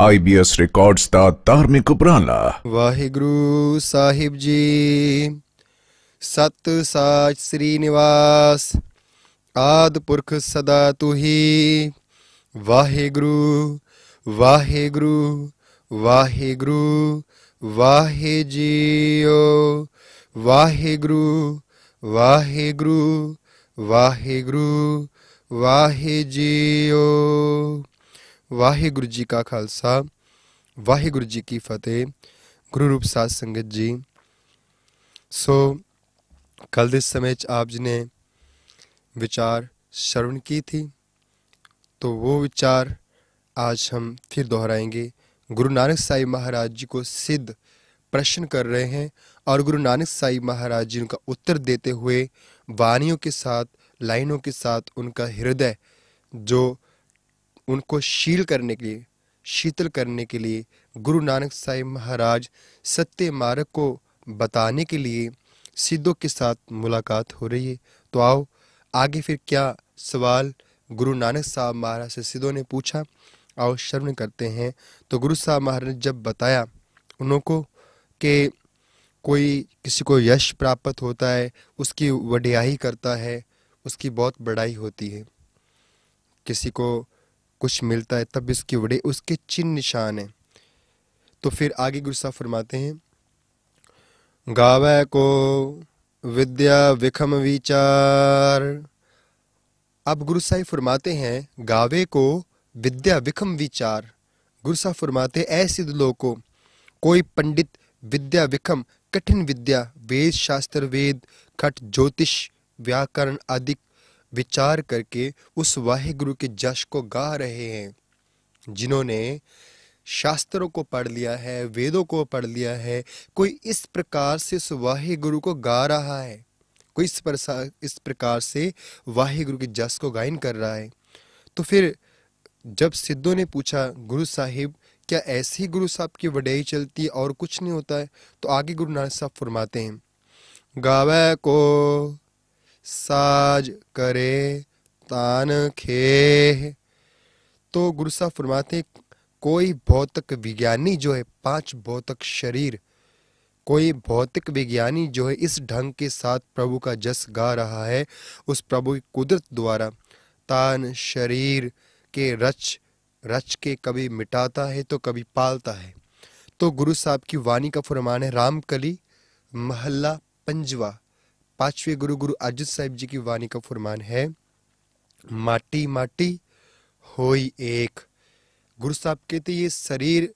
IBS records का धार्मिक उपराला वाहिगुरु साहिब जी सत साच श्रीनिवास आदि पुरख सदा तू ही वाहेगुरु वाहेगुरु वाहेगुरु वाहे जीओ वाहेगुरु वाहेगुरु वाहेगुरु वाहे जीओ वाहे ਵਾਹਿਗੁਰੂ ਜੀ ਕਾ ਖਾਲਸਾ ਵਾਹਿਗੁਰੂ ਜੀ ਕੀ ਫਤਿਹ ਗੁਰੂ ਰੂਪ ਸਾਧ ਸੰਗਤ ਜੀ ਸੋ कल दिस समय आप जी ने विचार श्रवण की थी तो वो विचार आज हम फिर दोहराएंगे गुरु नानक साहिब महाराज जी को सिद्ध प्रश्न कर रहे हैं और गुरु नानक साहिब महाराज जी उनका उत्तर देते हुए वाणियों के साथ लाइनों के साथ उनका हृदय जो उनको शील करने के लिए शीतल करने के लिए गुरु नानक साहिब महाराज सत्य मार्ग को बताने के लिए सिद्धों के साथ मुलाकात हो रही है तो आओ आगे फिर क्या सवाल गुरु नानक साहब महाराज से सिद्धों ने पूछा आओ शर्म करते हैं तो गुरु साहब महाराज ने जब बताया उनको कि कोई किसी को यश प्राप्त होता है उसकी वडियाई करता है उसकी बहुत बड़ाई होती है किसी को कुछ मिलता है तब इसकी बड़े उसके चिन्ह निशान हैं तो फिर आगे गुस्सा फरमाते हैं गावे को विद्या विखम विचार अब गुरु साहिब फरमाते हैं गावे को विद्या विखम विचार गुरु साहब फरमाते ऐसे लोग को कोई पंडित विद्या विखम कठिन विद्या वेद शास्त्र वेद खट ज्योतिष व्याकरण आदि विचार करके उस गुरु के जश को गा रहे हैं जिन्होंने शास्त्रों को पढ़ लिया है वेदों को पढ़ लिया है कोई इस प्रकार से उस गुरु को गा रहा है कोई इस प्रकार इस प्रकार से गुरु के जश को गायन कर रहा है तो फिर जब सिद्धों ने पूछा गुरु साहिब क्या ऐसे ही गुरु साहब की वडाई चलती और कुछ नहीं होता है तो आगे गुरु नानक साहब फरमाते हैं गावे को साज करे तान खे तो गुरु साहब फरमाते कोई भौतिक विज्ञानी जो है पांच भौतिक शरीर कोई भौतिक विज्ञानी जो है इस ढंग के साथ प्रभु का जस गा रहा है उस प्रभु की कुदरत द्वारा तान शरीर के रच रच के कभी मिटाता है तो कभी पालता है तो गुरु साहब की वाणी का फरमान है रामकली महल्ला पंजवा पांचवे गुरु गुरु अर्जुन साहिब जी की वाणी का फरमान है माटी माटी होई एक गुरु साहब कहते ये शरीर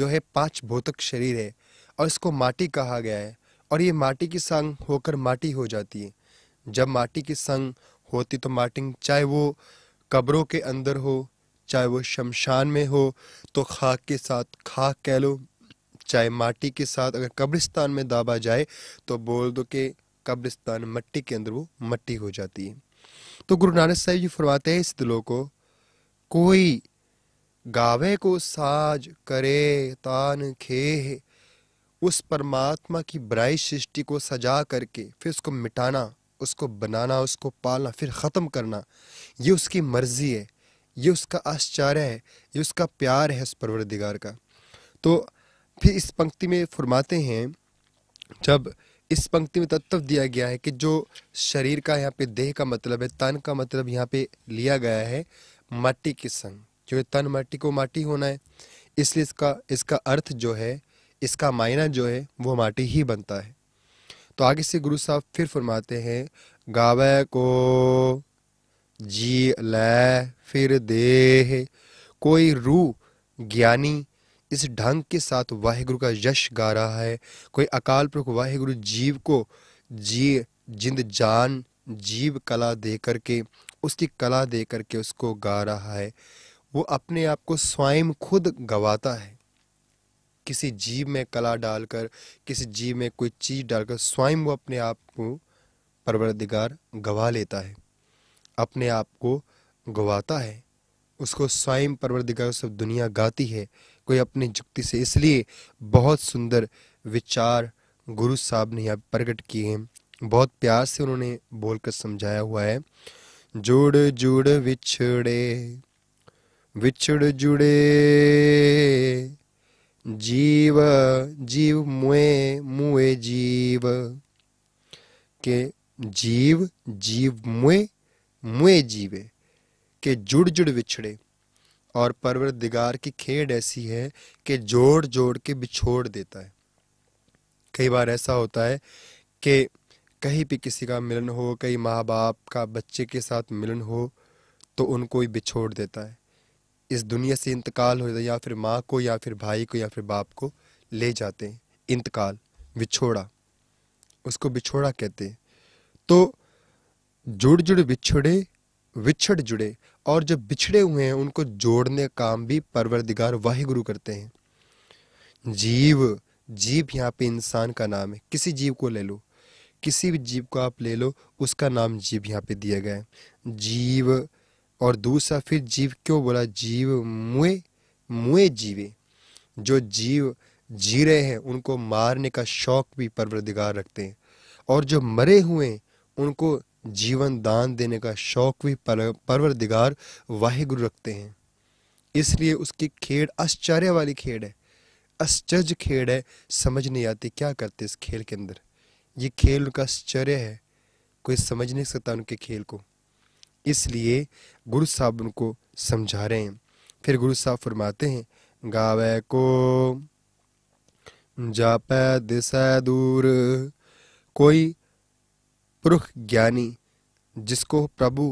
जो है पांच भौतिक शरीर है और इसको माटी कहा गया है और ये माटी की संग होकर माटी हो जाती है जब माटी की संग होती तो माटी चाहे वो कब्रों के अंदर हो चाहे वो शमशान में हो तो खाक के साथ खाक कह लो चाहे माटी के साथ अगर कब्रिस्तान में दाबा जाए तो बोल दो कि कब्रिस्तान मट्टी के अंदर वो मट्टी हो जाती है तो गुरु नानक साहब जी फरमाते हैं इस दिलों को कोई गावे को साज करे तान खेह उस परमात्मा की बराई सृष्टि को सजा करके फिर उसको मिटाना उसको बनाना उसको पालना फिर ख़त्म करना ये उसकी मर्ज़ी है ये उसका आश्चर्य है ये उसका प्यार है उस परवरदिगार का तो फिर इस पंक्ति में फरमाते हैं जब इस पंक्ति में तत्व दिया गया है कि जो शरीर का यहाँ पे देह का मतलब है तन का मतलब यहाँ पे लिया गया है माटी के संग जो तन माटी को माटी होना है इसलिए इसका इसका अर्थ जो है इसका मायना जो है वो माटी ही बनता है तो आगे से गुरु साहब फिर फरमाते हैं गावे को जी लै फिर देह कोई रू ज्ञानी इस ढंग के साथ वाहिगुरु का यश गा रहा है कोई अकाल पुरख वाहेगुरु जीव को जी जिंद जान जीव कला दे करके उसकी कला दे करके उसको गा रहा है वो अपने आप को स्वयं खुद गवाता है किसी जीव में कला डालकर किसी जीव में कोई चीज़ डालकर स्वयं वो अपने आप को परवरदिगार गवा लेता है अपने आप को गवाता है उसको स्वयं परवरदिगार सब दुनिया गाती है कोई अपनी जुक्ति से इसलिए बहुत सुंदर विचार गुरु साहब ने यहाँ प्रकट किए हैं बहुत प्यार से उन्होंने बोलकर समझाया हुआ है जुड़ जुड़ विछड़े विछड़ जुड़े जीव जीव मुए मुए जीव के जीव जीव मुए मुए जीवे के जुड़ जुड़ विछड़े और परवरदिगार की खेड ऐसी है कि जोड़ जोड़ के बिछोड़ देता है कई बार ऐसा होता है कि कहीं भी किसी का मिलन हो कहीं माँ बाप का बच्चे के साथ मिलन हो तो उनको ही बिछोड़ देता है इस दुनिया से इंतकाल हो जाता है या फिर माँ को या फिर भाई को या फिर बाप को ले जाते हैं इंतकाल बिछोड़ा उसको बिछोड़ा कहते हैं तो जुड़ जुड़ बिछोड़े विछड़ जुड़े और जो बिछड़े हुए हैं उनको जोड़ने काम भी परवरदिगार वाहिगुरु करते हैं जीव जीव यहाँ पे इंसान का नाम है किसी जीव को ले लो किसी भी जीव को आप ले लो उसका नाम जीव यहाँ पे दिया गया है जीव और दूसरा फिर जीव क्यों बोला जीव मुए मुए जीवे जो जीव जी रहे हैं उनको मारने का शौक भी परवरदिगार रखते हैं और जो मरे हुए उनको जीवन दान देने का शौक भी परवरदिगार वाहिगुरु रखते हैं इसलिए उसकी खेड़ आश्चर्य वाली खेड़ है आश्चर्य खेड़ है समझ नहीं आती क्या करते इस खेल के अंदर ये खेल उनका आश्चर्य है कोई समझ नहीं सकता उनके खेल को इसलिए गुरु साहब उनको समझा रहे हैं फिर गुरु साहब फरमाते हैं गावे को जापै दिशा दूर कोई पुरुष ज्ञानी जिसको प्रभु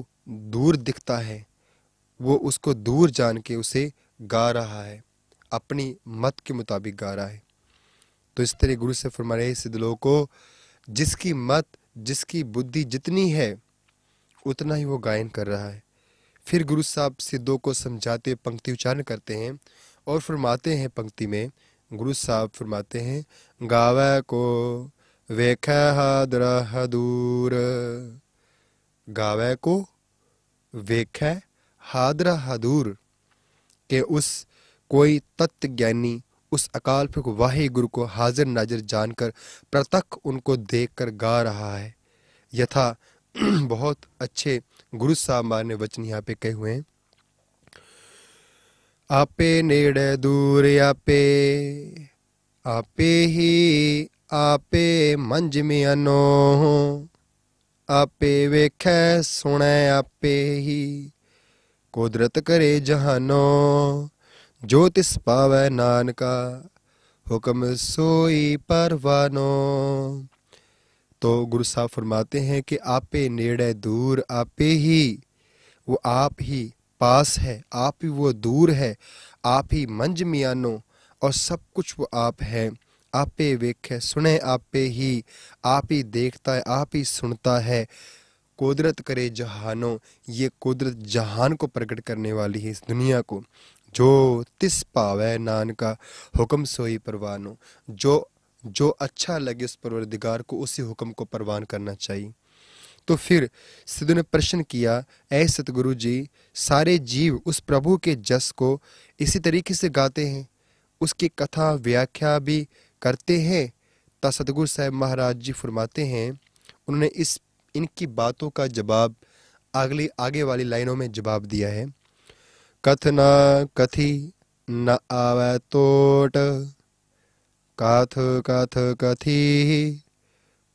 दूर दिखता है वो उसको दूर जान के उसे गा रहा है अपनी मत के मुताबिक गा रहा है तो इस तरह गुरु से फरमा रहे सिद्ध लोगों को जिसकी मत जिसकी बुद्धि जितनी है उतना ही वो गायन कर रहा है फिर गुरु साहब सिद्धों को समझाते पंक्ति उच्चारण करते हैं और फरमाते हैं पंक्ति में गुरु साहब फरमाते हैं गावे को वेखै द्रह दूर गावे को वेख हादरा हदूर के उस कोई तत्व ज्ञानी उस अकाल पुरुष वाहे गुरु को हाजिर नाजिर जानकर प्रतक उनको देखकर गा रहा है यथा बहुत अच्छे गुरु साहब ने वचन यहाँ पे कहे हुए हैं आपे नेड़े दूर आपे आपे ही आपे ਮੰਝ ਮਿਆਨੋ आपे ਵੇਖੈ ਸੁਣੈ आपे ही कुदरत करे ਜਹਾਨੋ ਜੋ ਤਿਸ ਪਾਵੈ हुक्म सोई परवानो तो गुरु साहब फरमाते हैं कि आपे नेड़े दूर आपे ही वो आप ही पास है आप ही वो दूर है आप ही मंज मियानो और सब कुछ वो आप है आपे वेखे सुने आपे ही आप ही देखता है आप ही सुनता है कुदरत करे जहानों ये कुदरत जहान को प्रकट करने वाली है इस दुनिया को जो तिस पावे नान का हुक्म सोई परवानो जो जो अच्छा लगे उस परवरदिगार को उसी हुक्म को परवान करना चाहिए तो फिर सिद्धू ने प्रश्न किया ऐ सतगुरु जी सारे जीव उस प्रभु के जस को इसी तरीके से गाते हैं उसकी कथा व्याख्या भी करते हैं तो सतगुरु साहब महाराज जी फरमाते हैं उन्होंने इस इनकी बातों का जवाब अगली आगे वाली लाइनों में जवाब दिया है कथ न कथि न आवे तोट काथ काथ कथी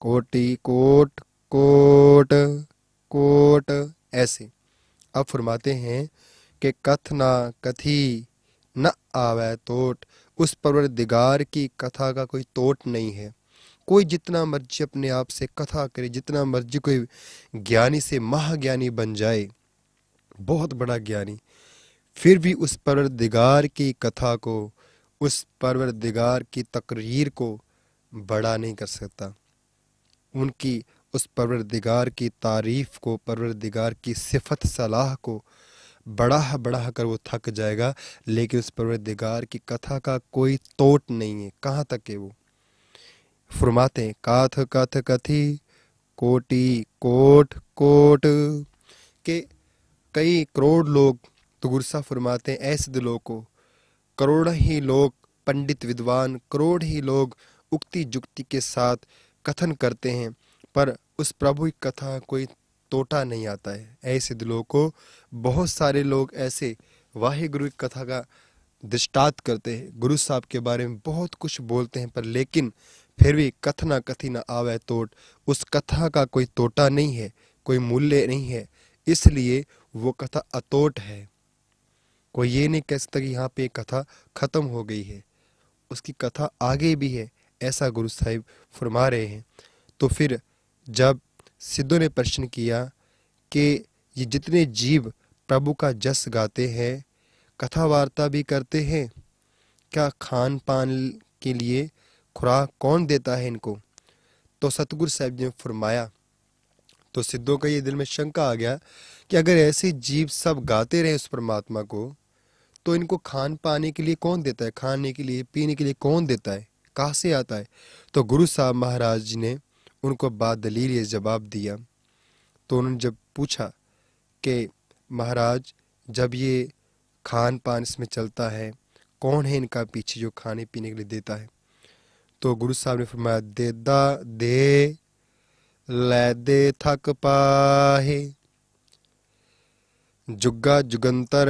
कोटी कोट कोट कोट ऐसे अब फरमाते हैं कि कथ न कथी न आवे तोट उस परवरदिगार की कथा का कोई तोट नहीं है कोई जितना मर्जी अपने आप से कथा करे जितना मर्जी कोई ज्ञानी से महाज्ञानी बन जाए बहुत बड़ा ज्ञानी फिर भी उस परवरदिगार की कथा को उस परवरदिगार की तकरीर को बड़ा नहीं कर सकता उनकी उस परवरदिगार की तारीफ़ को परवरदिगार की सिफत सलाह को बड़ा बढ़ा कर वो थक जाएगा लेकिन उस परवरदिगार की कथा का कोई तोट नहीं है कहाँ तक है वो फुरमाते काथ कथ कथी कोटी कोट कोट के कई करोड़ लोग तो गुस्सा फरमाते हैं ऐसे दिलों को करोड़ ही लोग पंडित विद्वान करोड़ ही लोग उक्ति जुक्ति के साथ कथन करते हैं पर उस प्रभु की कथा कोई तोटा नहीं आता है ऐसे दिलों को बहुत सारे लोग ऐसे वाहे गुरु कथा का दृष्टात करते हैं गुरु साहब के बारे में बहुत कुछ बोलते हैं पर लेकिन फिर भी कथना कथी न आवे तोट उस कथा का कोई तोटा नहीं है कोई मूल्य नहीं है इसलिए वो कथा अतोट है कोई ये नहीं कह सकता कि यहाँ पे कथा ख़त्म हो गई है उसकी कथा आगे भी है ऐसा गुरु साहिब फरमा रहे हैं तो फिर जब सिद्धों ने प्रश्न किया कि ये जितने जीव प्रभु का जस गाते हैं कथा वार्ता भी करते हैं क्या खान पान के लिए खुराक कौन देता है इनको तो सतगुरु साहब जी ने फरमाया तो सिद्धों का ये दिल में शंका आ गया कि अगर ऐसे जीव सब गाते रहे उस परमात्मा को तो इनको खान पाने के लिए कौन देता है खाने के लिए पीने के लिए कौन देता है कहाँ से आता है तो गुरु साहब महाराज जी ने उनको बादलील ये जवाब दिया तो उन्होंने जब पूछा कि महाराज जब ये खान पान इसमें चलता है कौन है इनका पीछे जो खाने पीने के लिए देता है तो गुरु साहब ने फरमाया देदा दे थक ਦੇ जुगा जुगंतर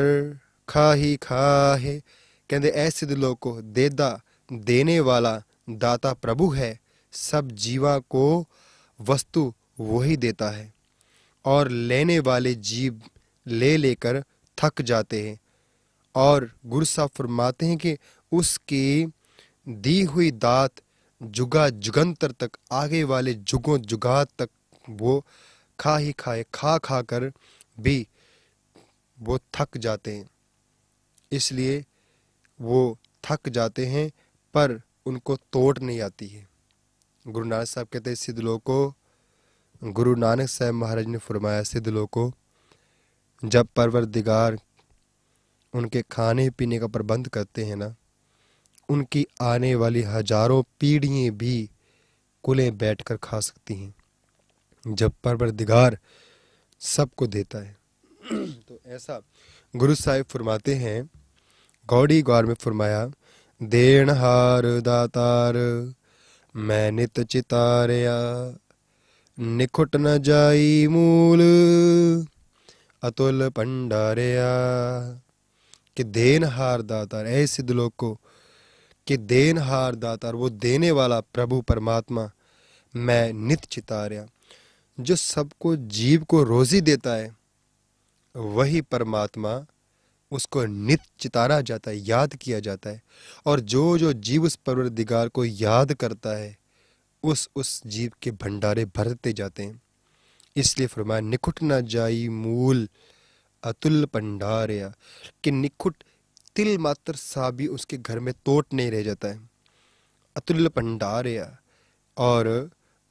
खा ही खा है ਕਹਿੰਦੇ ऐसे दिलों को देदा देने वाला दाता प्रभु है सब जीवा को वस्तु वही देता है और लेने वाले जीव ले लेकर थक जाते हैं और गुरुसा फरमाते हैं कि उसकी दी हुई दात जुगा जुगंतर तक आगे वाले जुगों जुगा तक वो खा ही खाए खा खा कर भी वो थक जाते हैं इसलिए वो थक जाते हैं पर उनको तोड़ नहीं आती है गुरु नानक साहब कहते हैं सिद्ध लोग को गुरु नानक साहब महाराज ने फरमाया सिद्ध लोग को जब परवरदिगार उनके खाने पीने का प्रबंध करते हैं ना उनकी आने वाली हजारों पीढ़ियाँ भी कुले बैठकर खा सकती हैं जब परवरदिगार सबको देता है तो ऐसा गुरु साहिब फरमाते हैं गौड़ी गौर में फरमाया हार दातार मैं नित चितारिया निखुट न जाई मूल अतुल भंडारिया कि देन हार दातार ऐसे लोग को कि देन हार दातार वो देने वाला प्रभु परमात्मा मैं नित चितारिया जो सबको जीव को रोजी देता है वही परमात्मा उसको नित चितारा जाता है याद किया जाता है और जो जो जीव उस परवरदिगार को याद करता है उस उस जीव के भंडारे भरते जाते हैं इसलिए फरमाया निकुट ना जाई मूल अतुल भंडारया कि निकुट तिल मात्र सा भी उसके घर में तोट नहीं रह जाता है अतुल भंडारया और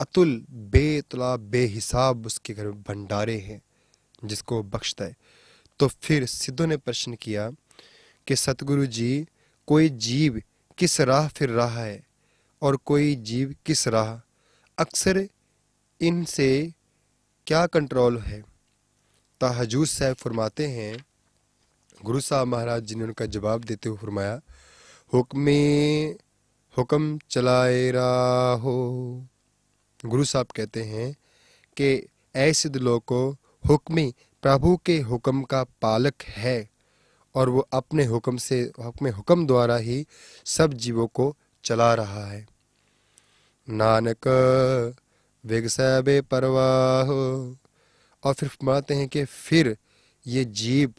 अतुल बेतला बेहिसाब उसके घर में भंडारे हैं जिसको बख्शता है तो फिर सिद्धों ने प्रश्न किया कि सतगुरु जी कोई जीव किस राह फिर रहा है और कोई जीव किस राह अक्सर इनसे क्या कंट्रोल है हजूर साहब फरमाते हैं गुरु साहब महाराज जी ने उनका जवाब देते हुए फरमाया हुक्मे हुक्म चलाए राहो गुरु साहब कहते हैं कि ऐसे लोग को हुक्मी प्रभु के हुक्म का पालक है और वो अपने हुक्म से अपने हुक्म द्वारा ही सब जीवों को चला रहा है नानक विगसैब परवाह और फिर मानते हैं कि फिर ये जीव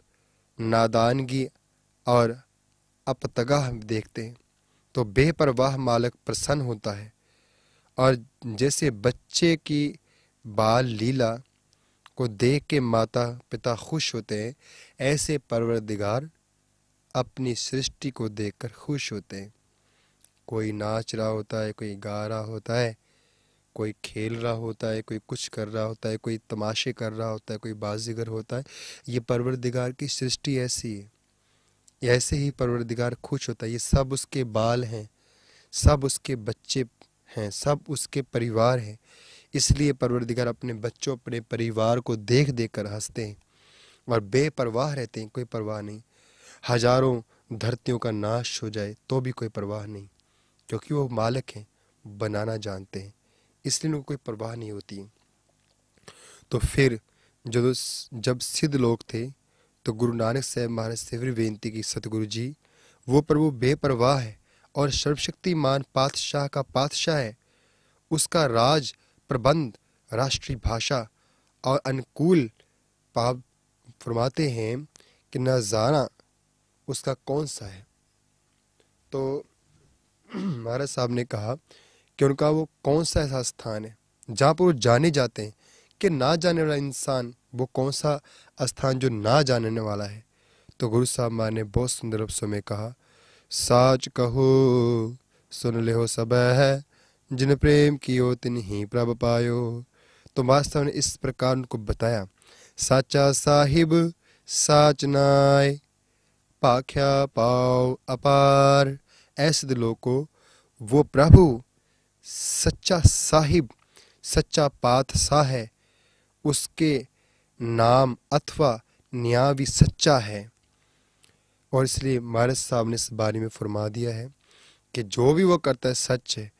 नादानगी और अपतगाह देखते हैं तो बेपरवाह मालक प्रसन्न होता है और जैसे बच्चे की बाल लीला को देख के माता पिता खुश होते हैं ऐसे परवरदिगार अपनी सृष्टि को देखकर खुश होते हैं कोई नाच रहा होता है कोई गा रहा होता है कोई खेल रहा होता है कोई कुछ कर रहा होता है कोई तमाशे कर रहा होता है कोई बाजीगर होता है ये परवरदिगार की सृष्टि ऐसी है ऐसे ही परवरदिगार खुश होता है ये सब उसके बाल हैं सब उसके बच्चे हैं सब उसके परिवार हैं इसलिए परवरदिगार अपने बच्चों अपने परिवार को देख देख कर हंसते हैं और बेपरवाह रहते हैं कोई परवाह नहीं हजारों धरतियों का नाश हो जाए तो भी कोई परवाह नहीं क्योंकि वो मालक हैं बनाना जानते हैं इसलिए उनको कोई परवाह नहीं होती है। तो फिर जो जब सिद्ध लोग थे तो गुरु नानक साहब महाराज से फिर बेनती की सतगुरु जी वो प्रभु बेपरवाह है और सर्वशक्तिमान पातशाह का पातशाह है उसका राज प्रबंध राष्ट्रीय भाषा और अनुकूल पाप फरमाते हैं कि नज़ारा उसका कौन सा है तो महाराज साहब ने कहा कि उनका वो कौन सा ऐसा स्थान है जहाँ पर वो जाने जाते हैं कि ना जाने वाला इंसान वो कौन सा स्थान जो ना जानने वाला है तो गुरु साहब माँ ने बहुत सुंदर अफसों में कहा साच कहो सुन ले हो सब है जिन प्रेम कियो तिन ही प्रभ पायो तो वास्तव ने इस प्रकार उनको बताया साचा साहिब साच नाय पाख्या पाओ अपार ऐसे दिलों को वो प्रभु सच्चा साहिब सच्चा सा है उसके नाम अथवा न्याय भी सच्चा है और इसलिए महाराज साहब ने इस बारे में फरमा दिया है कि जो भी वो करता है सच है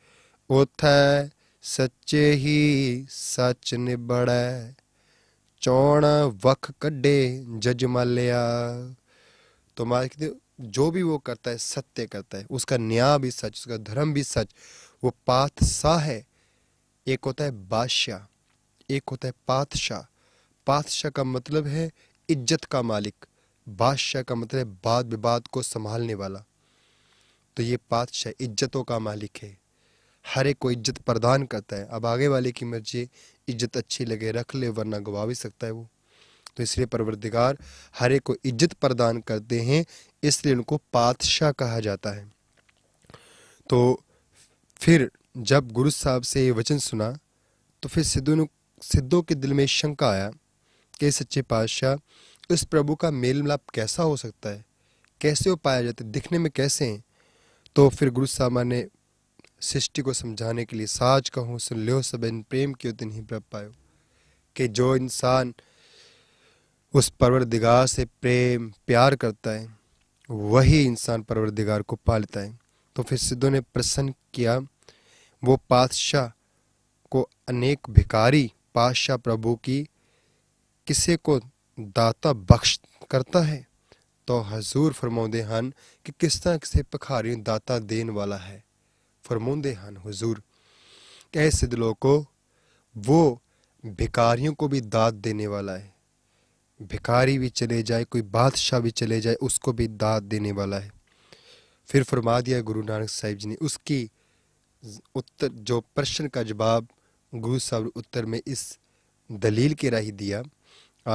सच्चे ही सच निबड़ ਨਿਬੜੈ चौण वख कडे जज माल्या तो कहते जो भी वो करता है सत्य करता है उसका न्याय भी सच उसका धर्म भी सच वो पातशाह है एक होता है बादशाह एक होता है पातशाह पातशाह का मतलब है इज्जत का मालिक बादशाह का मतलब है वाद विवाद को संभालने वाला तो ये पातशाह इज्जतों का मालिक है हर एक को इज्जत प्रदान करता है अब आगे वाले की मर्जी इज्जत अच्छी लगे रख ले वरना गवा भी सकता है वो तो इसलिए परवरदिगार हर एक को इज्जत प्रदान करते हैं इसलिए उनको पातशाह कहा जाता है तो फिर जब गुरु साहब से ये वचन सुना तो फिर सिद्धू सिद्धों के दिल में शंका आया कि सच्चे पातशाह इस प्रभु का मेल मिलाप कैसा हो सकता है कैसे वो पाया जाता है दिखने में कैसे हैं तो फिर गुरु साहब ने सृष्टि को समझाने के लिए साज कहूँ सुन लो सब इन प्रेम की उतन ही प्रभ पायो कि जो इंसान उस परवरदिगार से प्रेम प्यार करता है वही इंसान परवरदिगार को पालता है तो फिर सिद्धों ने प्रसन्न किया वो पातशाह को अनेक भिकारी पातशाह प्रभु की किसे को दाता बख्श करता है तो हजूर फरमाते हैं कि किस तरह किसे पखारी दाता देने वाला है फरमाते हैं हजूर ऐसे दिलों को वो भिकारियों को भी दाद देने वाला है भिकारी भी चले जाए कोई बादशाह भी चले जाए उसको भी दाद देने वाला है फिर फरमा दिया गुरु नानक साहिब जी ने उसकी उत्तर जो प्रश्न का जवाब गुरु साहब उत्तर में इस दलील के राही दिया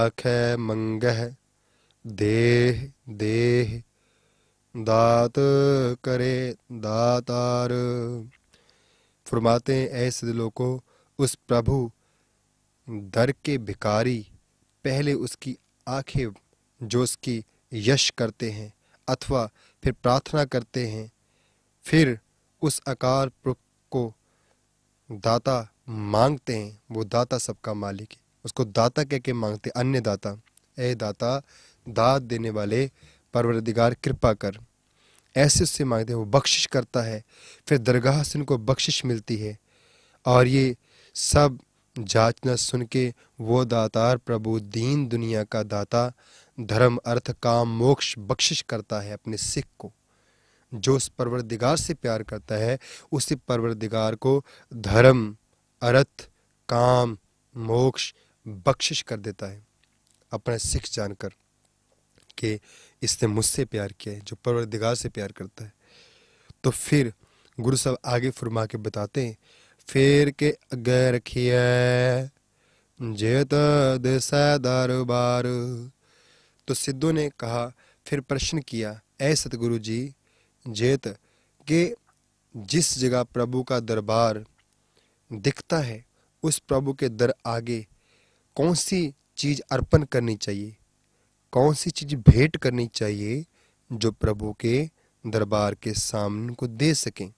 आख मंग देह देह दात करे दातार फरमाते हैं ऐसे दिलों उस प्रभु दर के भिकारी पहले उसकी आंखें जो उसकी यश करते हैं अथवा फिर प्रार्थना करते हैं फिर उस अकार पुरुष को दाता मांगते हैं वो दाता सबका मालिक है उसको दाता कह के मांगते अन्य दाता ए दाता दात देने वाले परवरदिगार कृपा कर ऐसे उससे मांगते हैं वो बख्शिश करता है फिर दरगाह से उनको बख्शिश मिलती है और ये सब जाचना सुन के वो दातार प्रभु दीन दुनिया का दाता धर्म अर्थ काम मोक्ष बख्शिश करता है अपने सिख को जो उस परवरदिगार से प्यार करता है उसी परवरदिगार को धर्म अर्थ काम मोक्ष बख्शिश कर देता है अपना सिख जानकर के इसने मुझसे प्यार किया है जो परवरदिगार से प्यार करता है तो फिर गुरु साहब आगे फुरमा के बताते हैं फेर के अगे रखिए जेत दरबार तो सिद्धू ने कहा फिर प्रश्न किया ए सतगुरु जी जेत के जिस जगह प्रभु का दरबार दिखता है उस प्रभु के दर आगे कौन सी चीज अर्पण करनी चाहिए कौन सी चीज़ भेंट करनी चाहिए जो प्रभु के दरबार के सामने को दे सकें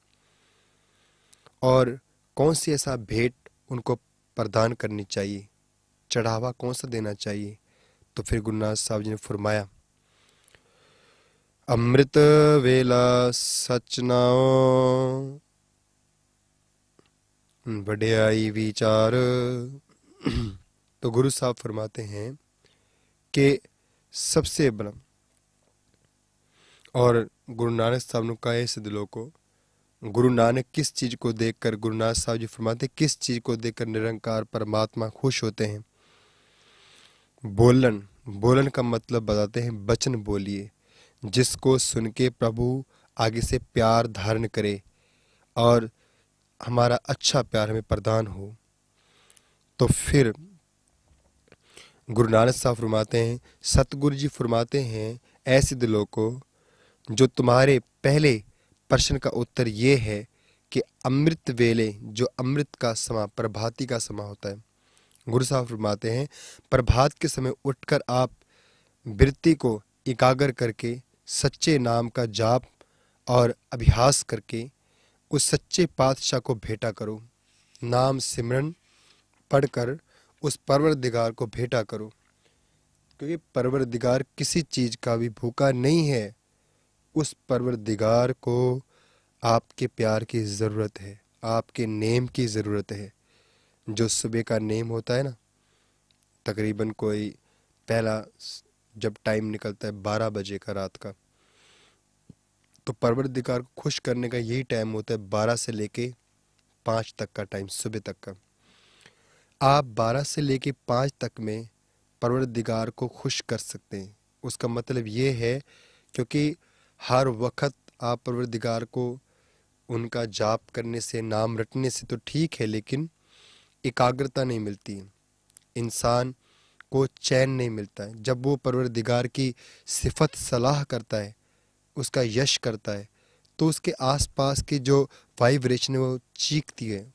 और कौन सी ऐसा भेंट उनको प्रदान करनी चाहिए चढ़ावा कौन सा देना चाहिए तो फिर गुरुनाथ साहब जी ने फरमाया अमृत वेला सचनाओ बड़ियाई विचार तो गुरु साहब फरमाते हैं कि सबसे बड़ा और गुरु नानक साहब ने कहा इस दिलों को गुरु नानक किस चीज़ को देखकर गुरु नानक साहब जी फरमाते किस चीज़ को देखकर निरंकार परमात्मा खुश होते हैं बोलन बोलन का मतलब बताते हैं वचन बोलिए जिसको सुन के प्रभु आगे से प्यार धारण करे और हमारा अच्छा प्यार हमें प्रदान हो तो फिर गुरु नानक साहब फरमाते हैं सतगुरु जी फरमाते हैं ऐसे दिलों को जो तुम्हारे पहले प्रश्न का उत्तर ये है कि अमृत वेले जो अमृत का समा प्रभाती का समा होता है गुरु साहब फरमाते हैं प्रभात के समय उठकर आप वृत्ति को एकाग्र करके सच्चे नाम का जाप और अभ्यास करके उस सच्चे पातशाह को भेटा करो नाम सिमरन पढ़कर उस परवरदिगार को भेंटा करो क्योंकि परवरदिगार किसी चीज़ का भी भूखा नहीं है उस परवरदिगार को आपके प्यार की ज़रूरत है आपके नेम की ज़रूरत है जो सुबह का नेम होता है ना तकरीबन कोई पहला जब टाइम निकलता है बारह बजे का रात का तो परवरदिगार को खुश करने का यही टाइम होता है बारह से लेके पाँच तक का टाइम सुबह तक का आप 12 से लेके 5 तक में परवरदिगार को खुश कर सकते हैं उसका मतलब ये है क्योंकि हर वक्त आप परवरदिगार को उनका जाप करने से नाम रटने से तो ठीक है लेकिन एकाग्रता नहीं मिलती इंसान को चैन नहीं मिलता है जब वो परवरदिगार की सिफत सलाह करता है उसका यश करता है तो उसके आसपास की जो वाइब्रेशन है वो चीखती है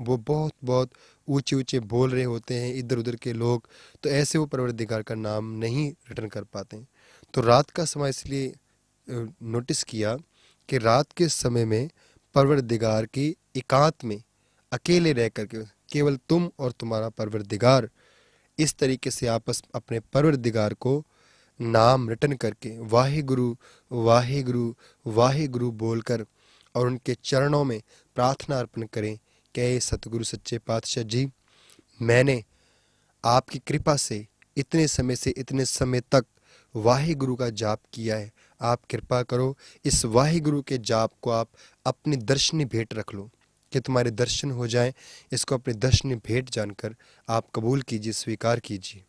वो बहुत बहुत ऊँचे ऊँचे बोल रहे होते हैं इधर उधर के लोग तो ऐसे वो परवरदिगार का नाम नहीं रिटर्न कर पाते तो रात का समय इसलिए नोटिस किया कि रात के समय में परवरदिगार की एकांत में अकेले रह करके केवल तुम और तुम्हारा परवरदिगार इस तरीके से आपस अपने परवरदिगार को नाम रिटर्न करके वाहे गुरु वाहे गुरु वाहे गुरु बोलकर और उनके चरणों में प्रार्थना अर्पण करें कहे सतगुरु सच्चे पातशाह जी मैंने आपकी कृपा से इतने समय से इतने समय तक वाहे गुरु का जाप किया है आप कृपा करो इस वाहे गुरु के जाप को आप अपनी दर्शनी भेंट रख लो कि तुम्हारे दर्शन हो जाएं इसको अपने दर्शनी भेंट जानकर आप कबूल कीजिए स्वीकार कीजिए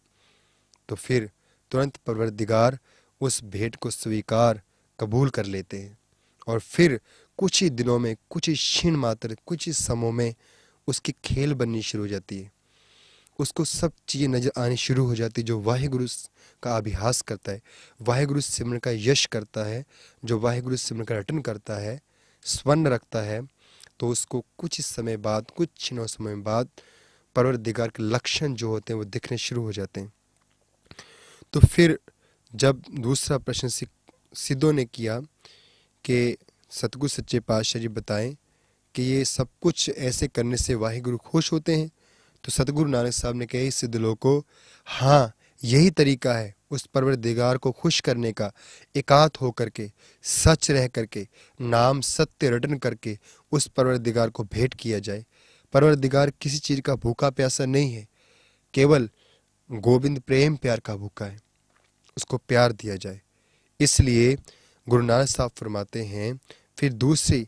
तो फिर तुरंत परवरदिगार उस भेंट को स्वीकार कबूल कर लेते हैं और फिर कुछ ही दिनों में कुछ ही क्षीण मात्र कुछ ही समों में उसकी खेल बननी शुरू हो जाती है उसको सब चीज़ें नज़र आनी शुरू हो जाती है जो वाहिगुरु का अभ्यास करता है वाहेगुरु सिमरन का यश करता है जो वाहेगुरु सिमरन का रटन करता है स्वर्ण रखता है तो उसको कुछ ही समय बाद कुछ छिनों समय बाद परवर दिगार के लक्षण जो होते हैं वो दिखने शुरू हो जाते हैं तो फिर जब दूसरा प्रश्न सिद्धों ने किया कि सतगुरु सच्चे पातशाह जी बताएं कि ये सब कुछ ऐसे करने से वाहिगुरु खुश होते हैं तो सतगुरु नानक साहब ने कहे सिद्ध लोगों को हाँ यही तरीका है उस परवरदिगार को खुश करने का एकांत हो करके सच रह करके नाम सत्य रटन करके उस परवरदिगार को भेंट किया जाए परवरदिगार किसी चीज़ का भूखा प्यासा नहीं है केवल गोविंद प्रेम प्यार का भूखा है उसको प्यार दिया जाए इसलिए गुरु नानक साहब फरमाते हैं फिर दूसरी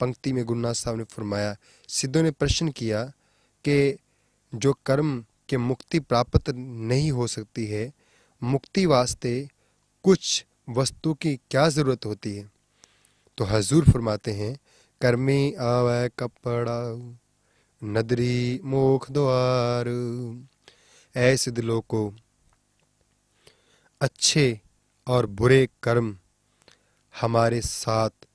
पंक्ति में गुरु नानक साहब ने फरमाया सिद्धो ने प्रश्न किया कि जो कर्म के मुक्ति प्राप्त नहीं हो सकती है मुक्ति वास्ते कुछ वस्तु की क्या ज़रूरत होती है तो हजूर फरमाते हैं कर्मी आवे कपड़ा नदरी मोख द्वार ऐसे दिलों को अच्छे और बुरे कर्म हमारे साथ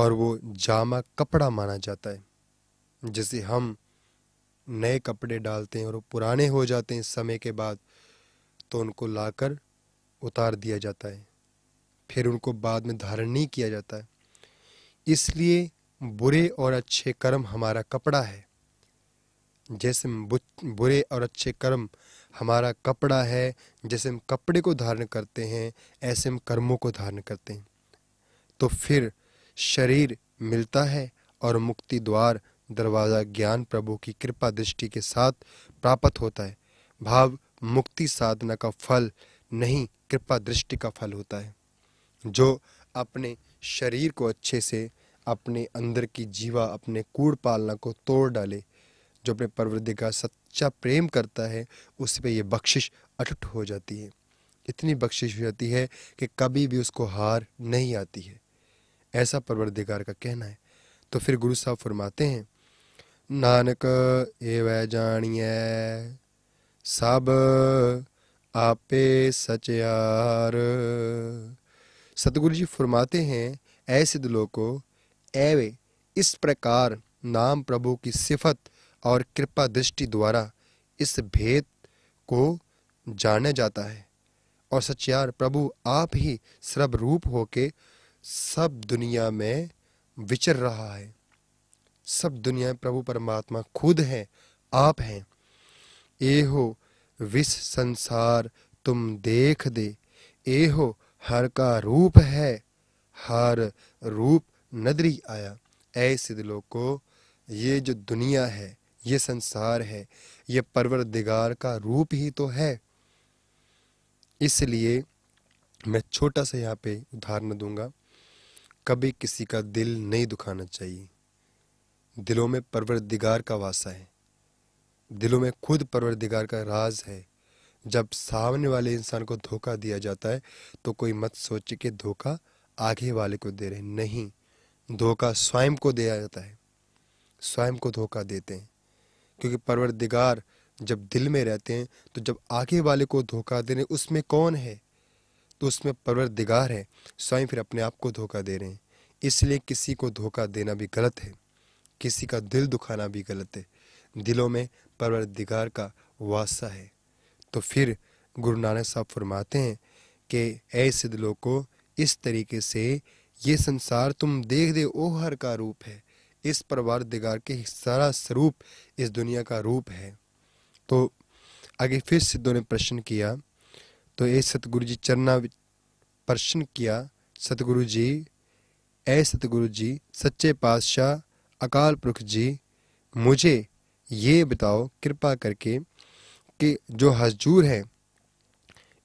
और वो जामा कपड़ा माना जाता है जैसे हम नए कपड़े डालते हैं और वो पुराने हो जाते हैं समय के बाद तो उनको लाकर उतार दिया जाता है फिर उनको बाद में धारण नहीं किया जाता है इसलिए बुरे और अच्छे कर्म हमारा कपड़ा है जैसे बुरे और अच्छे कर्म हमारा कपड़ा है जैसे हम कपड़े को धारण करते हैं ऐसे हम कर्मों को धारण करते हैं तो फिर शरीर मिलता है और मुक्ति द्वार दरवाज़ा ज्ञान प्रभु की कृपा दृष्टि के साथ प्राप्त होता है भाव मुक्ति साधना का फल नहीं कृपा दृष्टि का फल होता है जो अपने शरीर को अच्छे से अपने अंदर की जीवा अपने कूड़ पालना को तोड़ डाले जो अपने प्रवृद्धि का सच्चा प्रेम करता है उस पर यह बख्शिश अटुट हो जाती है इतनी बख्शिश हो जाती है कि कभी भी उसको हार नहीं आती है ऐसा परवरदिगार का कहना है तो फिर गुरु साहब फरमाते हैं नानक ए वै जानिए सब आपे सचार सतगुरु जी फरमाते हैं ऐसे दिलों को ऐवे इस प्रकार नाम प्रभु की सिफत और कृपा दृष्टि द्वारा इस भेद को जाने जाता है और सच्चार प्रभु आप ही सर्वरूप होके सब दुनिया में विचर रहा है सब दुनिया में प्रभु परमात्मा खुद है आप हैं एहो हो संसार तुम देख दे एहो हर का रूप है हर रूप नदरी आया ऐसे दिलों को ये जो दुनिया है ये संसार है ये परवर दिगार का रूप ही तो है इसलिए मैं छोटा सा यहाँ पे उदाहरण दूंगा कभी किसी का दिल नहीं दुखाना चाहिए दिलों में परवरदिगार का वासा है दिलों में खुद परवरदिगार का राज है जब सामने वाले इंसान को धोखा दिया जाता है तो कोई मत सोचे कि धोखा आगे वाले को दे रहे नहीं धोखा स्वयं को दिया जाता है स्वयं को धोखा देते हैं क्योंकि परवरदिगार जब दिल में रहते हैं तो जब आगे वाले को धोखा देने उसमें कौन है तो उसमें परवरदिगार है स्वयं फिर अपने आप को धोखा दे रहे हैं इसलिए किसी को धोखा देना भी गलत है किसी का दिल दुखाना भी गलत है दिलों में परवरदिगार का वासा है तो फिर गुरु नानक साहब फरमाते हैं कि ऐसे दिलों को इस तरीके से ये संसार तुम देख दे ओ हर का रूप है इस परवार दिगार के सारा स्वरूप इस दुनिया का रूप है तो आगे फिर सिद्धों ने प्रश्न किया तो ये सतगुरु जी चरणा प्रश्न किया सतगुरु जी ए सतगुरु जी सच्चे पातशाह अकाल पुरख जी मुझे ये बताओ कृपा करके कि जो हजूर है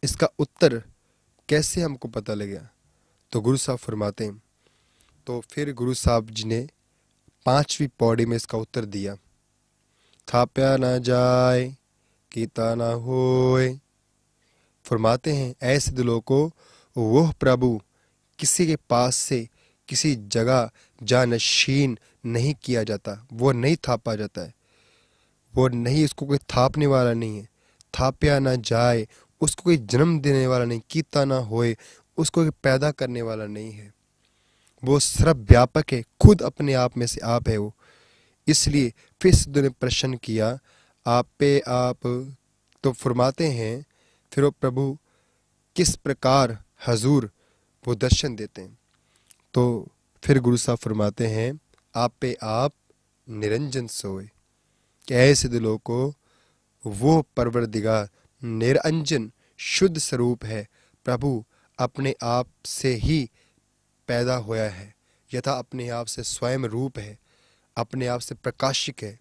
इसका उत्तर कैसे हमको पता लगे तो गुरु साहब फरमाते हैं तो फिर गुरु साहब जी ने पांचवी पौड़ी में इसका उत्तर दिया थाप्या ना जाए कीता ना होए फरमाते हैं ऐसे दिलों को वह प्रभु किसी के पास से किसी जगह जानशीन नहीं किया जाता वो नहीं थापा जाता है वो नहीं उसको कोई थापने वाला नहीं है थापया ना जाए उसको कोई जन्म देने वाला नहीं कीता ना होए उसको कोई पैदा करने वाला नहीं है वो सर्व व्यापक है खुद अपने आप में से आप है वो इसलिए फिर सिद्धू ने प्रश्न किया आप पे आप तो फरमाते हैं फिर वो प्रभु किस प्रकार हजूर वो दर्शन देते हैं तो फिर गुरु साहब फरमाते हैं आप पे आप निरंजन सोए ऐसे दिलों को वो परवर दिगा निरंजन शुद्ध स्वरूप है प्रभु अपने आप से ही पैदा होया है यथा अपने आप से स्वयं रूप है अपने आप से प्रकाशिक है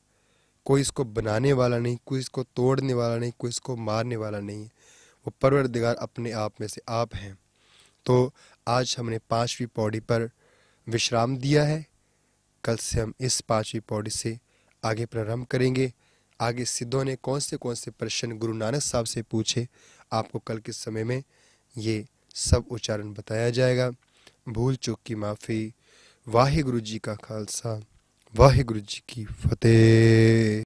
कोई इसको बनाने वाला नहीं कोई इसको तोड़ने वाला नहीं कोई इसको मारने वाला नहीं है वो परवरदिगार अपने आप में से आप हैं तो आज हमने पांचवी पौड़ी पर विश्राम दिया है कल से हम इस पांचवी पौड़ी से आगे प्रारंभ करेंगे आगे सिद्धों ने कौन से कौन से प्रश्न गुरु नानक साहब से पूछे आपको कल के समय में ये सब उच्चारण बताया जाएगा भूल चूक की माफ़ी वाहे गुरु जी का खालसा वाहे गुरु जी की फतेह